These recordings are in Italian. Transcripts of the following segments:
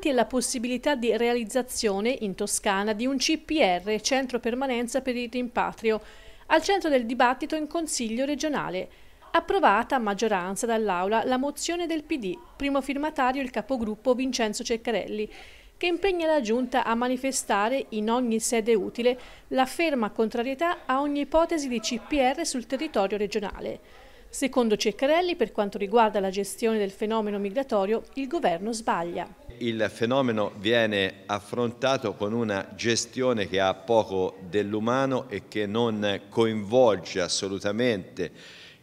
avanti è la possibilità di realizzazione in Toscana di un CPR, Centro Permanenza per il Rimpatrio, al centro del dibattito in Consiglio regionale. Approvata a maggioranza dall'Aula la mozione del PD, primo firmatario il capogruppo Vincenzo Ceccarelli, che impegna la Giunta a manifestare in ogni sede utile la ferma contrarietà a ogni ipotesi di CPR sul territorio regionale. Secondo Ceccarelli, per quanto riguarda la gestione del fenomeno migratorio, il governo sbaglia. Il fenomeno viene affrontato con una gestione che ha poco dell'umano e che non coinvolge assolutamente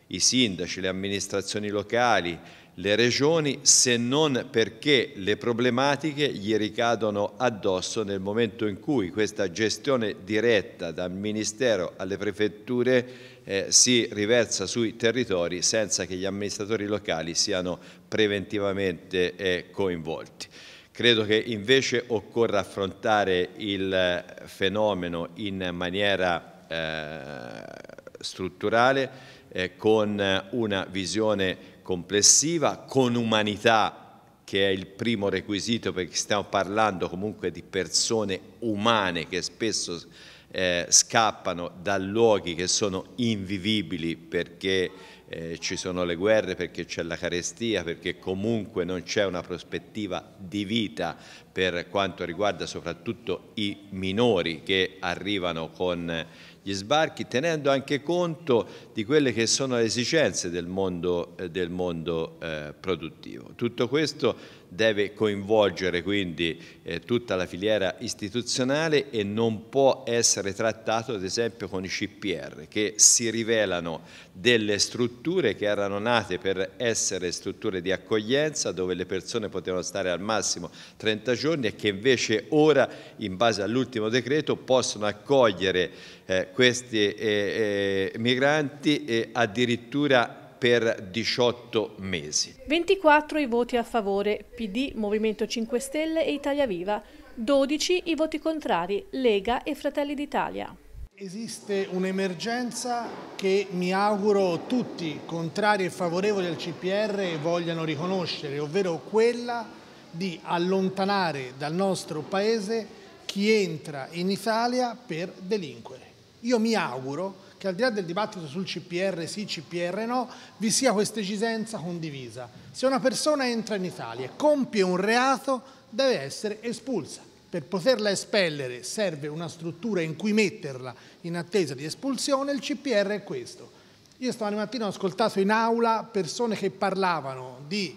i sindaci, le amministrazioni locali, le regioni, se non perché le problematiche gli ricadono addosso nel momento in cui questa gestione diretta dal Ministero alle prefetture eh, si riversa sui territori senza che gli amministratori locali siano preventivamente eh, coinvolti. Credo che invece occorra affrontare il eh, fenomeno in maniera eh, strutturale, eh, con una visione complessiva, con umanità che è il primo requisito perché stiamo parlando comunque di persone umane che spesso eh, scappano da luoghi che sono invivibili perché eh, ci sono le guerre, perché c'è la carestia, perché comunque non c'è una prospettiva di vita per quanto riguarda soprattutto i minori che arrivano con gli sbarchi, tenendo anche conto di quelle che sono le esigenze del mondo, eh, del mondo eh, produttivo. Tutto questo deve coinvolgere quindi eh, tutta la filiera istituzionale e non può essere trattato ad esempio con i CPR che si rivelano delle strutture che erano nate per essere strutture di accoglienza dove le persone potevano stare al massimo 30 giorni e che invece ora in base all'ultimo decreto possono accogliere eh, questi eh, eh, migranti eh, addirittura per 18 mesi. 24 i voti a favore, PD, Movimento 5 Stelle e Italia Viva, 12 i voti contrari, Lega e Fratelli d'Italia. Esiste un'emergenza che mi auguro tutti, contrari e favorevoli al CPR, vogliano riconoscere, ovvero quella di allontanare dal nostro Paese chi entra in Italia per delinquere. Io mi auguro che al di là del dibattito sul CPR sì, CPR no, vi sia questa esigenza condivisa. Se una persona entra in Italia e compie un reato, deve essere espulsa. Per poterla espellere serve una struttura in cui metterla in attesa di espulsione, il CPR è questo. Io stamattina ho ascoltato in aula persone che parlavano di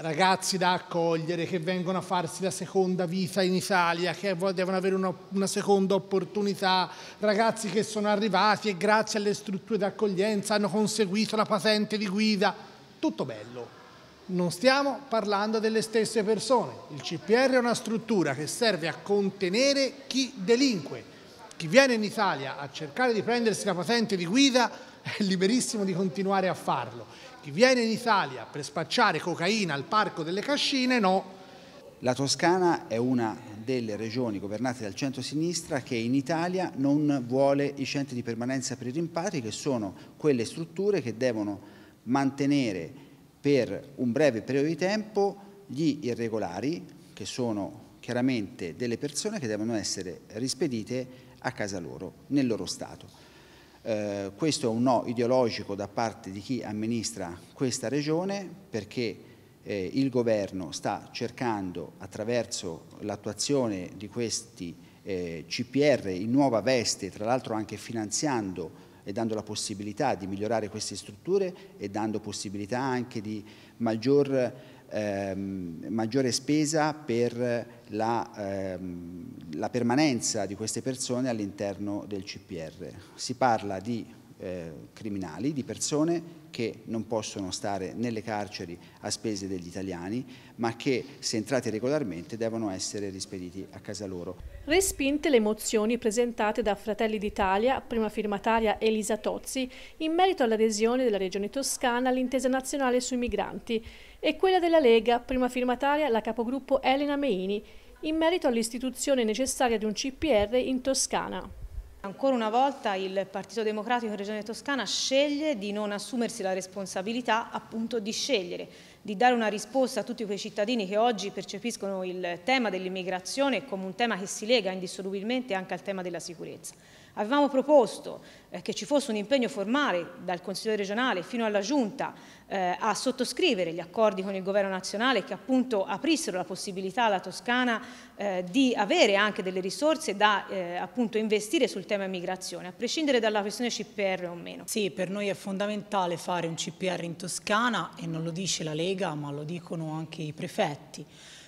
ragazzi da accogliere che vengono a farsi la seconda vita in Italia, che devono avere una, una, seconda opportunità, ragazzi che sono arrivati e grazie alle strutture d'accoglienza hanno conseguito la patente di guida, tutto bello. Non stiamo parlando delle stesse persone, il CPR è una struttura che serve a contenere chi delinque. Chi viene in Italia a cercare di prendersi la patente di guida è liberissimo di continuare a farlo chi viene in Italia per spacciare cocaina al Parco delle Cascine no. La Toscana è una delle regioni governate dal centro-sinistra che in Italia non vuole i centri di permanenza per i rimpatri che sono quelle strutture che devono mantenere per un breve periodo di tempo gli irregolari che sono chiaramente delle persone che devono essere rispedite a casa loro, nel loro stato. Eh, questo è un no ideologico da parte di chi amministra questa regione perché eh, il governo sta cercando attraverso l'attuazione di questi eh, CPR in nuova veste, tra l'altro anche finanziando e dando la possibilità di migliorare queste strutture e dando possibilità anche di maggior ehm, maggiore spesa per la, ehm, la, permanenza di queste persone all'interno del CPR. Si parla di eh, criminali, di persone che non possono stare nelle carceri a spese degli italiani, ma che se entrati regolarmente devono essere rispediti a casa loro. Respinte le mozioni presentate da Fratelli d'Italia, prima firmataria Elisa Tozzi, in merito all'adesione della Regione Toscana all'intesa nazionale sui migranti, e quella della Lega, prima firmataria la capogruppo Elena Meini, in merito all'istituzione necessaria di un CPR in Toscana. Ancora una volta il Partito Democratico in Regione Toscana sceglie di non assumersi la responsabilità appunto di scegliere di dare una risposta a tutti quei cittadini che oggi percepiscono il tema dell'immigrazione come un tema che si lega indissolubilmente anche al tema della sicurezza. Avevamo proposto eh, che ci fosse un impegno formale dal Consiglio regionale fino alla Giunta eh, a sottoscrivere gli accordi con il Governo nazionale che appunto aprissero la possibilità alla Toscana eh, di avere anche delle risorse da eh, appunto investire sul tema immigrazione, a prescindere dalla questione CPR o meno. Sì, per noi è fondamentale fare un CPR in Toscana e non lo dice la Lega ma lo dicono anche i prefetti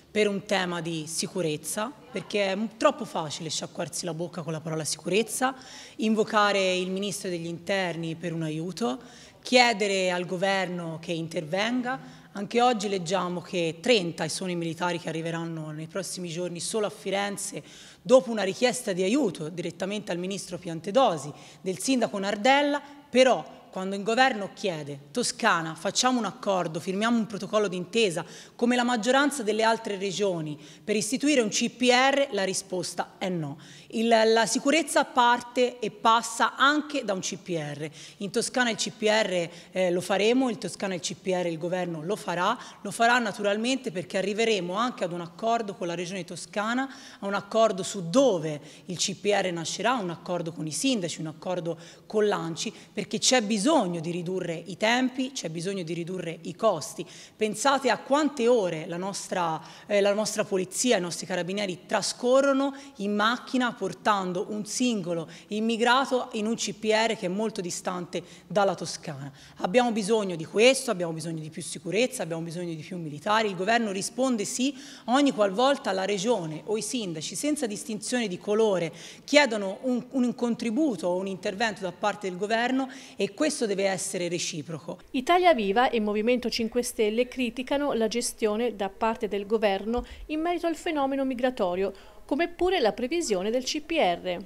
per un tema di sicurezza, perché è troppo facile sciacquarsi la bocca con la parola sicurezza, invocare il Ministro degli Interni per un aiuto, chiedere al governo che intervenga. Anche oggi leggiamo che 30 sono i militari che arriveranno nei prossimi giorni solo a Firenze dopo una richiesta di aiuto direttamente al ministro Piantedosi, del sindaco Nardella, però quando il governo chiede Toscana facciamo un accordo, firmiamo un protocollo d'intesa come la maggioranza delle altre regioni per istituire un CPR, la risposta è no. Il, la sicurezza parte e passa anche da un CPR. In Toscana il CPR eh, lo faremo, in Toscana il CPR il governo lo farà, lo farà naturalmente perché arriveremo anche ad un accordo con la regione toscana, a un accordo su dove il CPR nascerà, un accordo con i sindaci, un accordo con l'ANCI, perché c'è bisogno bisogno di ridurre i tempi, c'è bisogno di ridurre i costi. Pensate a quante ore la nostra, eh, la nostra polizia, i nostri carabinieri trascorrono in macchina portando un singolo immigrato in un CPR che è molto distante dalla Toscana. Abbiamo bisogno di questo, abbiamo bisogno di più sicurezza, abbiamo bisogno di più militari. Il governo risponde sì ogni qualvolta la regione o i sindaci, senza distinzione di colore, chiedono un, un contributo o un intervento da parte del governo e questo questo deve essere reciproco. Italia Viva e Movimento 5 Stelle criticano la gestione da parte del governo in merito al fenomeno migratorio, come pure la previsione del CPR.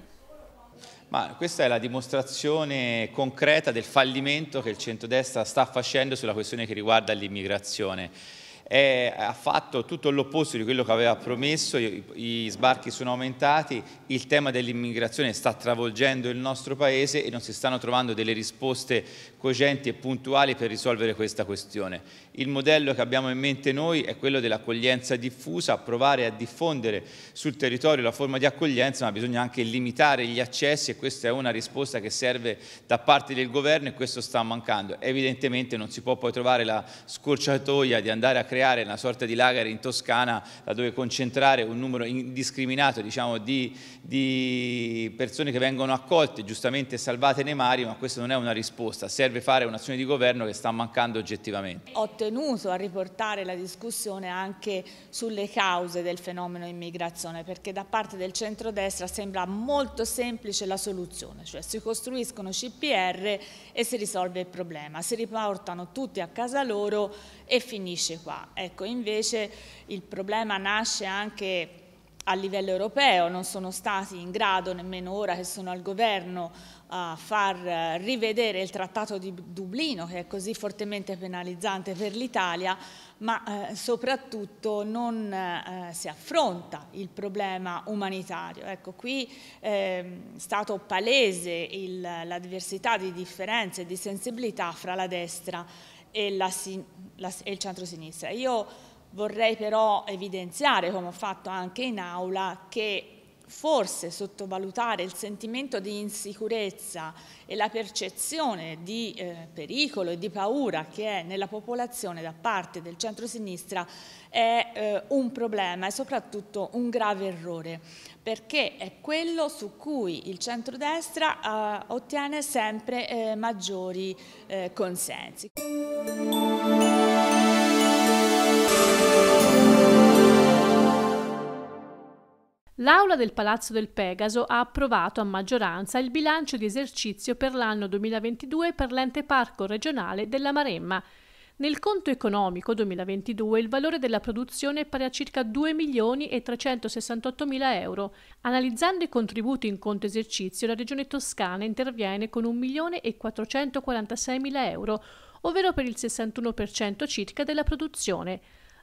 Ma questa è la dimostrazione concreta del fallimento che il centrodestra sta facendo sulla questione che riguarda l'immigrazione è, ha fatto tutto l'opposto di quello che aveva promesso, i, i sbarchi sono aumentati, il tema dell'immigrazione sta travolgendo il nostro Paese e non si stanno trovando delle risposte cogenti e puntuali per risolvere questa questione. Il modello che abbiamo in mente noi è quello dell'accoglienza diffusa, provare a diffondere sul territorio la forma di accoglienza, ma bisogna anche limitare gli accessi e questa è una risposta che serve da parte del governo e questo sta mancando. Evidentemente non si può poi trovare la scorciatoia di andare a creare una sorta di lager in Toscana laddove concentrare un numero indiscriminato diciamo, di, di persone che vengono accolte, giustamente salvate nei mari, ma questa non è una risposta. Serve serve fare un'azione di governo che sta mancando oggettivamente. Ho tenuto a riportare la discussione anche sulle cause del fenomeno immigrazione perché da parte del centrodestra sembra molto semplice la soluzione, cioè si costruiscono CPR e si risolve il problema, si riportano tutti a casa loro e finisce qua. Ecco, invece il problema nasce anche a livello europeo non sono stati in grado, nemmeno ora che sono al governo, a far eh, rivedere il trattato di Dublino che è così fortemente penalizzante per l'Italia, ma eh, soprattutto non eh, eh si affronta il problema umanitario. Ecco, qui è eh, stato palese il, la diversità di differenze e di sensibilità fra la destra e, la, la, e il centro-sinistra. Io Vorrei però evidenziare, come ho fatto anche in aula, che forse sottovalutare il sentimento di insicurezza e la percezione di eh, pericolo e di paura che è nella popolazione da parte del centro-sinistra è eh, un problema e soprattutto un grave errore, perché è quello su cui il centrodestra eh, ottiene sempre eh, maggiori eh, consensi. L'Aula del Palazzo del Pegaso ha approvato a maggioranza il bilancio di esercizio per l'anno 2022 per l'ente parco regionale della Maremma. Nel conto economico 2022 il valore della produzione è pari a circa 2 milioni e 368 mila euro. Analizzando i contributi in conto esercizio, la Regione Toscana interviene con 1 milione e 446 mila euro, ovvero per il 61% circa della produzione.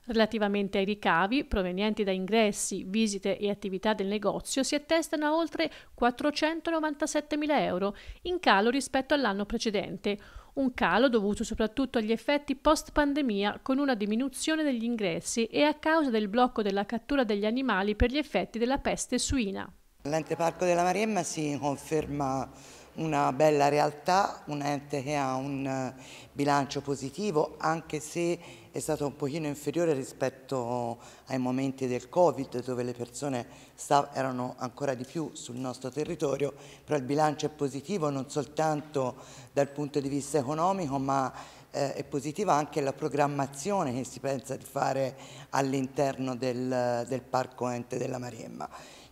Relativamente ai ricavi provenienti da ingressi, visite e attività del negozio si attestano a oltre 497.000 euro, in calo rispetto all'anno precedente, un calo dovuto soprattutto agli effetti post-pandemia con una diminuzione degli ingressi e a causa del blocco della cattura degli animali per gli effetti della peste suina. L'ente Parco della Maremma si conferma una bella realtà, un ente che ha un eh, bilancio positivo anche se è stato un pochino inferiore rispetto ai momenti del Covid dove le persone erano ancora di più sul nostro territorio, però il bilancio è positivo non soltanto dal punto di vista economico ma eh, è positiva anche la programmazione che si pensa di fare all'interno del, del parco ente della Maremma.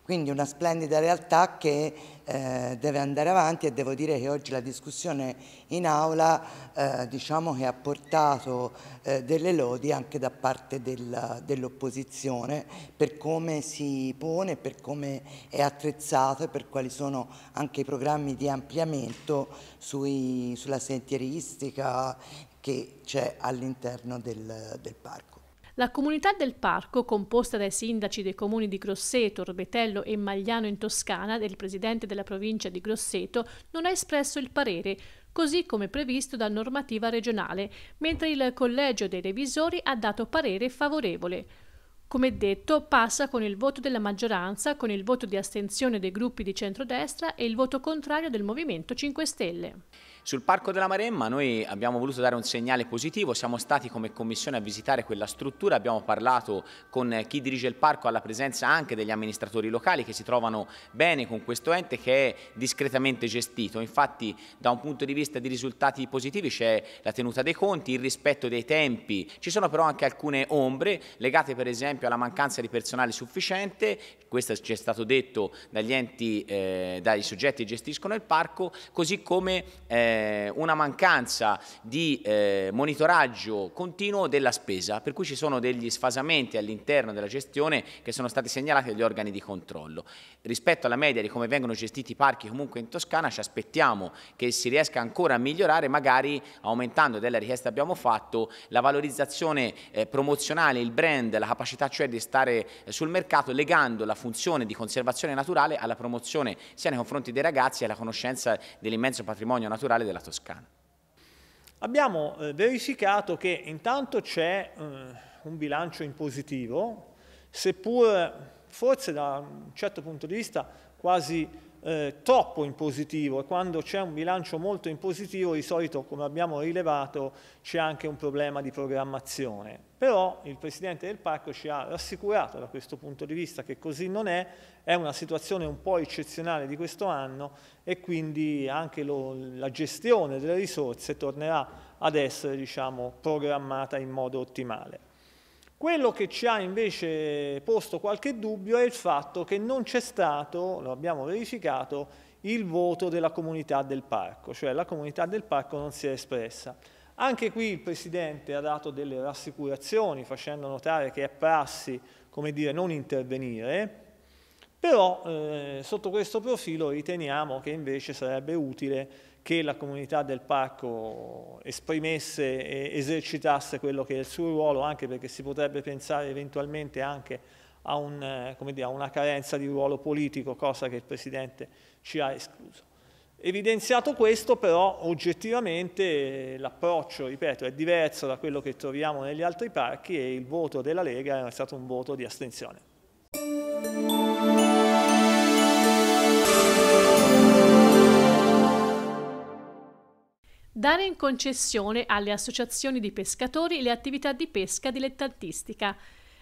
Quindi una splendida realtà che eh, deve andare avanti e devo dire che oggi la discussione in aula eh, diciamo che ha portato eh, delle lodi anche da parte del, dell'opposizione per come si pone, per come è attrezzato e per quali sono anche i programmi di ampliamento sui, sulla sentieristica che c'è all'interno del, del parco. La comunità del parco, composta dai sindaci dei comuni di Grosseto, Orbetello e Magliano in Toscana, del presidente della provincia di Grosseto, non ha espresso il parere, così come previsto da normativa regionale, mentre il collegio dei revisori ha dato parere favorevole. Come detto, passa con il voto della maggioranza, con il voto di astensione dei gruppi di centrodestra e il voto contrario del Movimento 5 Stelle. Sul Parco della Maremma noi abbiamo voluto dare un segnale positivo, siamo stati come commissione a visitare quella struttura, abbiamo parlato con chi dirige il parco alla presenza anche degli amministratori locali che si trovano bene con questo ente che è discretamente gestito, infatti da un punto di vista di risultati positivi c'è la tenuta dei conti, il rispetto dei tempi, ci sono però anche alcune ombre legate per esempio alla mancanza di personale sufficiente, questo ci è stato detto dagli enti, eh, dai soggetti che gestiscono il parco, così come eh, una mancanza di eh, monitoraggio continuo della spesa, per cui ci sono degli sfasamenti all'interno della gestione che sono stati segnalati dagli organi di controllo. Rispetto alla media di come vengono gestiti i parchi comunque in Toscana ci aspettiamo che si riesca ancora a migliorare, magari aumentando della richiesta abbiamo fatto la valorizzazione eh, promozionale, il brand, la capacità cioè di stare eh, sul mercato legando la funzione funzione di conservazione naturale alla promozione sia nei confronti dei ragazzi e alla conoscenza dell'immenso patrimonio naturale della Toscana. Abbiamo eh, verificato che intanto c'è eh, un bilancio in positivo, seppur forse da un certo punto di vista quasi eh, troppo in positivo e quando c'è un bilancio molto in positivo di solito come abbiamo rilevato c'è anche un problema di programmazione. Però il Presidente del Parco ci ha rassicurato da questo punto di vista che così non è, è una situazione un po' eccezionale di questo anno e quindi anche lo, la gestione delle risorse tornerà ad essere diciamo, programmata in modo ottimale. Quello che ci ha invece posto qualche dubbio è il fatto che non c'è stato, lo abbiamo verificato, il voto della comunità del parco, cioè la comunità del parco non si è espressa. Anche qui il Presidente ha dato delle rassicurazioni facendo notare che è prassi come dire, non intervenire, però eh, sotto questo profilo riteniamo che invece sarebbe utile che la comunità del parco esprimesse e esercitasse quello che è il suo ruolo, anche perché si potrebbe pensare eventualmente anche a, un, eh, dire, a una carenza di ruolo politico, cosa che il Presidente ci ha escluso. Evidenziato questo però oggettivamente eh, l'approccio, ripeto, è diverso da quello che troviamo negli altri parchi e il voto della Lega è stato un voto di astensione. dare in concessione alle associazioni di pescatori le attività di pesca dilettantistica.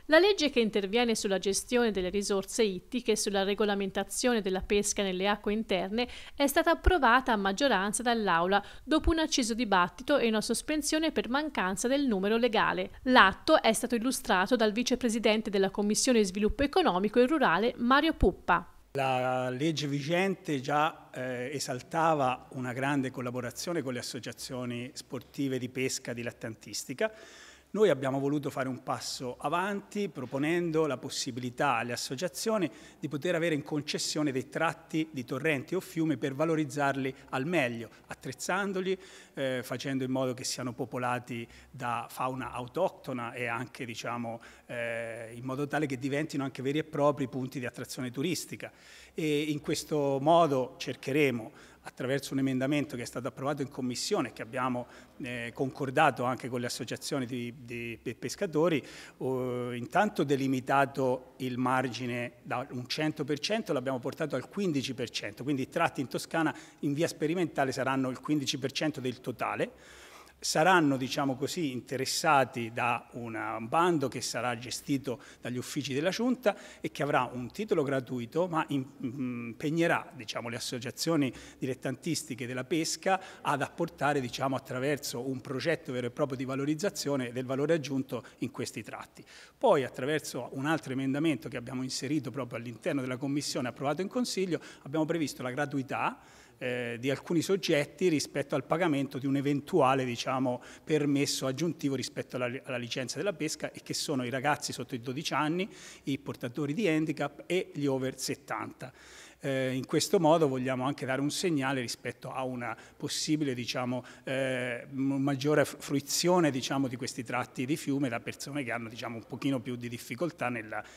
La legge che interviene sulla gestione delle risorse ittiche e sulla regolamentazione della pesca nelle acque interne è stata approvata a maggioranza dall'Aula dopo un acceso dibattito e una sospensione per mancanza del numero legale. L'atto è stato illustrato dal vicepresidente della Commissione Sviluppo Economico e Rurale Mario Puppa. La legge vigente già eh, esaltava una grande collaborazione con le associazioni sportive di pesca dilettantistica, noi abbiamo voluto fare un passo avanti proponendo la possibilità alle associazioni di poter avere in concessione dei tratti di torrenti o fiume per valorizzarli al meglio, attrezzandoli, eh, facendo in modo che siano popolati da fauna autoctona e anche diciamo, eh, in modo tale che diventino anche veri e propri punti di attrazione turistica. E in questo modo cercheremo attraverso un emendamento che è stato approvato in commissione, e che abbiamo eh, concordato anche con le associazioni di, di, dei pescatori, eh, intanto delimitato il margine da un 100%, l'abbiamo portato al 15%, quindi i tratti in Toscana in via sperimentale saranno il 15% del totale saranno diciamo così, interessati da un bando che sarà gestito dagli uffici della Giunta e che avrà un titolo gratuito ma mm, impegnerà diciamo, le associazioni dilettantistiche della pesca ad apportare diciamo, attraverso un progetto vero e proprio di valorizzazione del valore aggiunto in questi tratti. Poi attraverso un altro emendamento che abbiamo inserito proprio all'interno della Commissione approvato in Consiglio abbiamo previsto la gratuità eh, di alcuni soggetti rispetto al pagamento di un eventuale diciamo, permesso aggiuntivo rispetto alla, alla, licenza della pesca e che sono i ragazzi sotto i 12 anni, i portatori di handicap e gli over 70. Eh, in questo modo vogliamo anche dare un segnale rispetto a una possibile diciamo, eh, maggiore fruizione diciamo, di questi tratti di fiume da persone che hanno diciamo, un pochino più di difficoltà nell'avere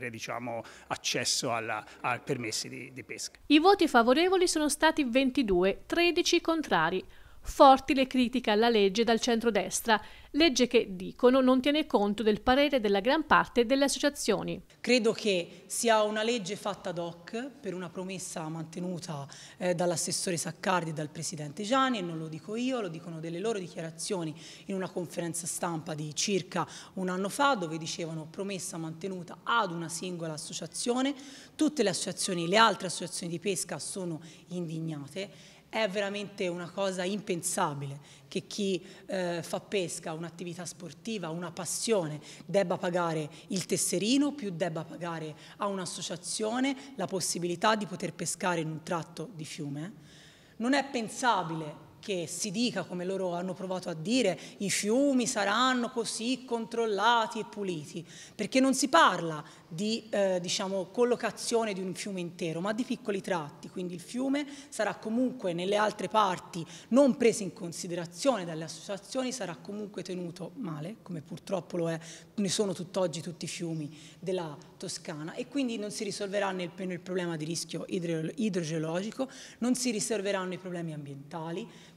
nell diciamo, accesso ai permessi di, di pesca. I voti favorevoli sono stati 22, 13 contrari forti le critiche alla legge dal centrodestra, legge che, dicono, non tiene conto del parere della gran parte delle associazioni. Credo che sia una legge fatta ad hoc per una promessa mantenuta eh, dall'assessore Saccardi e dal presidente Gianni, e non lo dico io, lo dicono delle loro dichiarazioni in una conferenza stampa di circa un anno fa, dove dicevano promessa mantenuta ad una singola associazione. Tutte le associazioni, le altre associazioni di pesca sono indignate è veramente una cosa impensabile che chi eh, fa pesca, un'attività sportiva, una passione debba pagare il tesserino più debba pagare a un'associazione la possibilità di poter pescare in un tratto di fiume. Non è pensabile che si dica, come loro hanno provato a dire, i fiumi saranno così controllati e puliti, perché non si parla di eh, diciamo, collocazione di un fiume intero, ma di piccoli tratti, quindi il fiume sarà comunque nelle altre parti non preso in considerazione dalle associazioni, sarà comunque tenuto male, come purtroppo lo è, ne sono tutt'oggi tutti i fiumi della Toscana e quindi non si risolverà nel, nel problema di rischio idro, idrogeologico, non si risolveranno i problemi ambientali,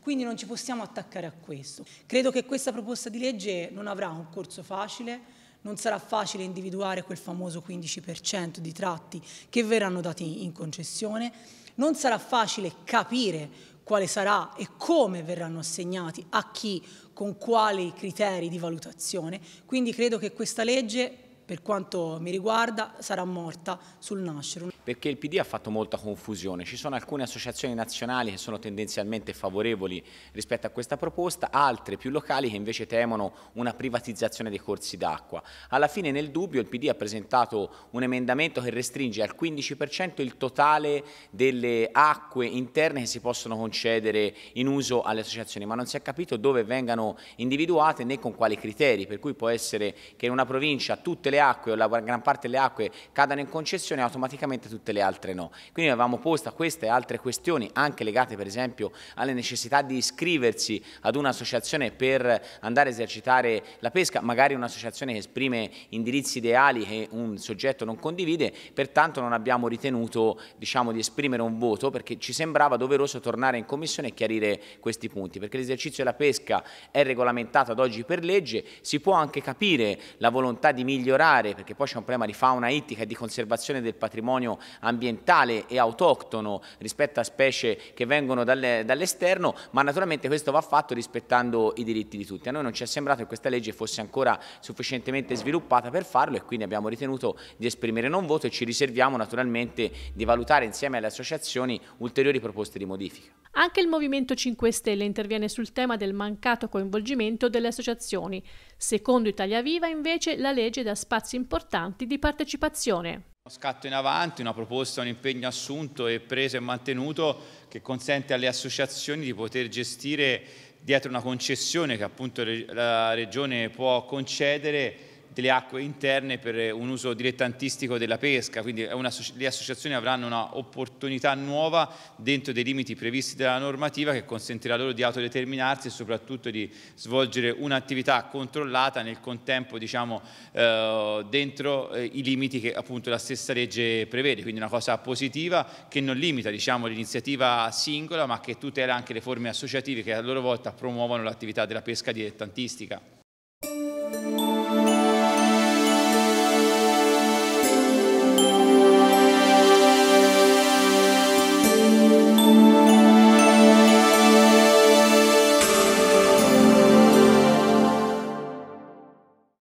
quindi non ci possiamo attaccare a questo. Credo che questa proposta di legge non avrà un corso facile, non sarà facile individuare quel famoso 15% di tratti che verranno dati in concessione, non sarà facile capire quale sarà e come verranno assegnati, a chi, con quali criteri di valutazione, quindi credo che questa legge per quanto mi riguarda sarà morta sul nascere. Perché il PD ha fatto molta confusione, ci sono alcune associazioni nazionali che sono tendenzialmente favorevoli rispetto a questa proposta, altre più locali che invece temono una privatizzazione dei corsi d'acqua. Alla fine nel dubbio il PD ha presentato un emendamento che restringe al 15% il totale delle acque interne che si possono concedere in uso alle associazioni, ma non si è capito dove vengano individuate né con quali criteri, per cui può essere che in una provincia tutte le le acque o la gran parte delle acque cadano in concessione, automaticamente tutte le altre no. Quindi avevamo posto queste altre questioni, anche legate per esempio alle necessità di iscriversi ad un'associazione per andare a esercitare la pesca, magari un'associazione che esprime indirizzi ideali che un soggetto non condivide, pertanto non abbiamo ritenuto diciamo, di esprimere un voto perché ci sembrava doveroso tornare in commissione e chiarire questi punti, perché l'esercizio della pesca è regolamentato ad oggi per legge, si può anche capire la volontà di migliorare aree, perché poi c'è un problema di fauna ittica e di conservazione del patrimonio ambientale e autoctono rispetto a specie che vengono dall'esterno, ma naturalmente questo va fatto rispettando i diritti di tutti. A noi non ci è sembrato che questa legge fosse ancora sufficientemente sviluppata per farlo e quindi abbiamo ritenuto di esprimere non voto e ci riserviamo naturalmente di valutare insieme alle associazioni ulteriori proposte di modifica. Anche il Movimento 5 Stelle interviene sul tema del mancato coinvolgimento delle associazioni. Secondo Italia Viva invece la legge da spazio spazi importanti di partecipazione. Uno scatto in avanti, una proposta, un impegno assunto e preso e mantenuto che consente alle associazioni di poter gestire dietro una concessione che appunto la Regione può concedere delle acque interne per un uso dilettantistico della pesca, quindi una, le associazioni avranno un'opportunità nuova dentro dei limiti previsti dalla normativa che consentirà loro di autodeterminarsi e soprattutto di svolgere un'attività controllata nel contempo diciamo, eh, dentro eh, i limiti che appunto la stessa legge prevede, quindi una cosa positiva che non limita diciamo, l'iniziativa singola ma che tutela anche le forme associative che a loro volta promuovono l'attività della pesca dilettantistica.